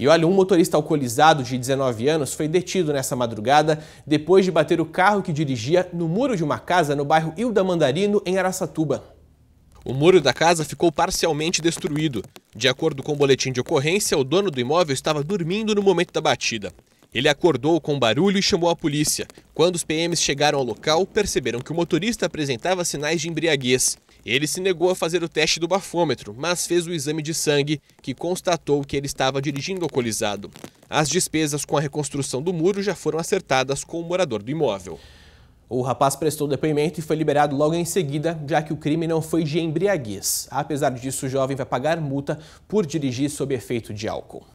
E olha, um motorista alcoolizado de 19 anos foi detido nessa madrugada depois de bater o carro que dirigia no muro de uma casa no bairro Hilda Mandarino, em Araçatuba. O muro da casa ficou parcialmente destruído. De acordo com o boletim de ocorrência, o dono do imóvel estava dormindo no momento da batida. Ele acordou com barulho e chamou a polícia. Quando os PMs chegaram ao local, perceberam que o motorista apresentava sinais de embriaguez. Ele se negou a fazer o teste do bafômetro, mas fez o exame de sangue, que constatou que ele estava dirigindo alcoolizado. As despesas com a reconstrução do muro já foram acertadas com o morador do imóvel. O rapaz prestou depoimento e foi liberado logo em seguida, já que o crime não foi de embriaguez. Apesar disso, o jovem vai pagar multa por dirigir sob efeito de álcool.